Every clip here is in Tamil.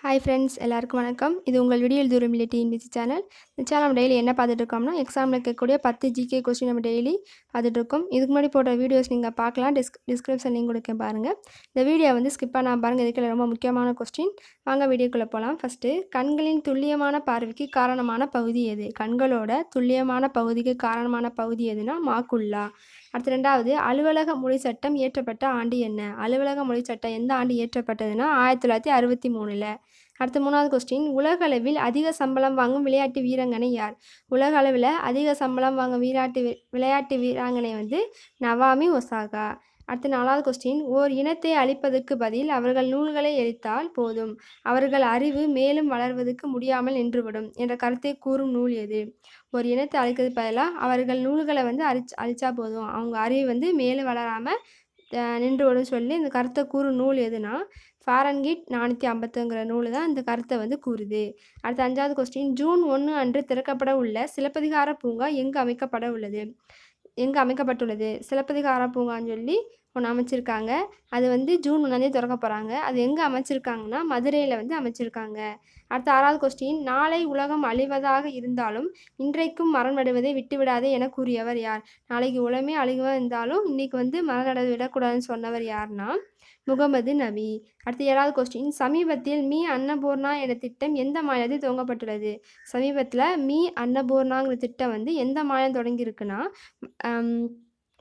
ஹாய் ஃப்ரெண்ட்ஸ் எல்லாருக்கும் வணக்கம் இது உங்கள் வீடியோ தூரம் இல்லட்டி இன்பிசி சேனல் இந்த சேனல் நம்ம டெய்லி என்ன பார்த்துட்ருக்கோம்னா எக்ஸாமில் இருக்கக்கூடிய பத்து ஜிகே கொஸ்டின் நம்ம டெய்லி பார்த்துட்ருக்கோம் இதுக்கு முன்னாடி போடுற வீடியோஸ் நீங்கள் பார்க்கலாம் டிஸ்க் டிஸ்கிரிப்ஷன் லிங்க் கொடுக்க பாருங்கள் இந்த வீடியோ வந்து ஸ்கிப் பண்ணால் பாருங்கள் இதுக்குள்ள ரொம்ப முக்கியமான கொஸ்டின் வாங்க வீடியோக்குள்ளே போகலாம் ஃபஸ்ட்டு கண்களின் துல்லியமான பார்வைக்கு காரணமான பகுதி எது கண்களோட துல்லியமான பகுதிக்கு காரணமான பகுதி எதுனா மாக்குள்ளா அடுத்த ரெண்டாவது அலுவலக மொழி சட்டம் இயற்றப்பட்ட ஆண்டு என்ன அலுவலக மொழி சட்டம் எந்த ஆண்டு இயற்றப்பட்டதுன்னா ஆயிரத்தி தொள்ளாயிரத்தி அறுபத்தி மூணில் அடுத்து மூணாவது கொஸ்டின் உலக அளவில் அதிக சம்பளம் வாங்கும் விளையாட்டு வீராங்கனை யார் உலக அளவில் அதிக சம்பளம் வாங்கும் விளையாட்டு விளையாட்டு வீராங்கனை வந்து நவாமி ஒசாகா அடுத்து நாலாவது கொஸ்டின் ஓர் இனத்தை அழிப்பதற்கு பதில் அவர்கள் நூல்களை எரித்தால் போதும் அவர்கள் அறிவு மேலும் வளர்வதற்கு முடியாமல் நின்றுவிடும் என்ற கருத்தை கூறும் நூல் எது ஒரு இனத்தை அழிக்கிறது பதிலாக அவர்கள் நூல்களை வந்து அரிச் அழிச்சா போதும் அவங்க அறிவு வந்து மேலும் வளராமல் நின்றுவிடும் சொல்லி இந்த கருத்தை கூறும் நூல் எதுனா ஃபாரன்கிட் நானூற்றி ஐம்பத்துங்கிற நூல் தான் இந்த கருத்தை வந்து கூறுது அடுத்த அஞ்சாவது கொஸ்டின் ஜூன் ஒன்று அன்று திறக்கப்பட உள்ள சிலப்பதிகார பூங்கா எங்கு அமைக்கப்பட உள்ளது எங்கே அமைக்கப்பட்டுள்ளது சிலப்பதிகார பூங்கான்னு சொல்லி ஒன்று அமைச்சிருக்காங்க அது வந்து ஜூன் ஒன்றாந்தே திறக்க போகிறாங்க அது எங்கே அமைச்சிருக்காங்கன்னா மதுரையில் வந்து அமைச்சிருக்காங்க அடுத்த ஆறாவது கொஸ்டின் நாளை உலகம் அழிவதாக இருந்தாலும் இன்றைக்கும் மரம் நடுவதை விட்டுவிடாதே என கூறியவர் யார் நாளைக்கு உலகமே அழிவாக இருந்தாலும் இன்றைக்கு வந்து மரம் நடுவது விடக்கூடாதுன்னு சொன்னவர் யார்னா முகமது நபி அடுத்த ஏழாவது கொஸ்டின் சமீபத்தில் மீ அன்னபூர்ணா என்ற திட்டம் எந்த மாநிலத்தில் துவங்கப்பட்டுள்ளது சமீபத்தில் மீ அன்னபூர்ணாங்கிற திட்டம் வந்து எந்த மாநிலம் தொடங்கியிருக்குன்னா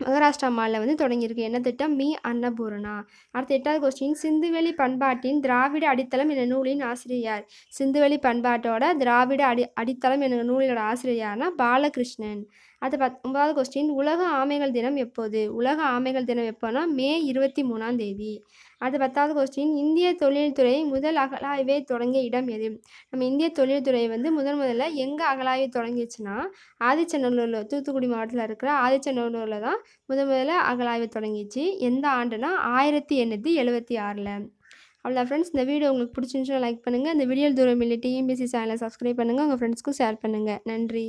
மகாராஷ்டிரா மாநில வந்து தொடங்கியிருக்கு என்ன திட்டம் மீ அன்னபூரணா அடுத்த எட்டாவது கொஸ்டின் சிந்துவெளி பண்பாட்டின் திராவிட அடித்தளம் என்ற நூலின் ஆசிரியர் சிந்துவெளி பண்பாட்டோட திராவிட அடி அடித்தளம் என்ற நூலோட ஆசிரியர்னா பாலகிருஷ்ணன் அடுத்த பத் ஒன்பதாவது கொஸ்டின் உலக ஆமைகள் தினம் எப்போது உலக ஆமைகள் தினம் எப்போனா மே இருபத்தி மூணாம் தேதி அடுத்த பத்தாவது கொஸ்டின் இந்திய தொழில்துறை முதல் அகலாய்வை தொடங்கிய இடம் எது நம்ம இந்திய தொழில்துறை வந்து முதன் முதல்ல எங்கே அகலாய்வை தொடங்கிச்சுன்னா ஆதிச்சநல்லூரில் தூத்துக்குடி மாவட்டத்தில் இருக்கிற ஆதிச்சநல்லூரில் தான் முத முதல்ல அகழாய்வு தொடங்கிச்சு எந்த ஆண்டுனா ஆயிரத்தி எண்ணூற்றி எழுபத்தி ஆறில் அவ்வளோ ஃப்ரெண்ட்ஸ் இந்த வீடியோ உங்களுக்கு பிடிச்சிருந்துச்சுன்னா லைக் பண்ணுங்கள் இந்த வீடியோ தூரம் இல்லை டிஎம்பிசி சேனலை சப்ஸ்கிரைப் பண்ணுங்கள் உங்கள் ஃப்ரெண்ட்ஸ்க்கும் ஷேர் பண்ணுங்கள் நன்றி